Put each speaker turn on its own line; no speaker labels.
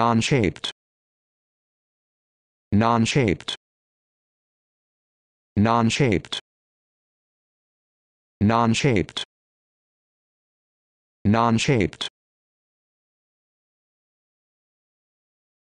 non-shaped non-shaped non-shaped non-shaped non-shaped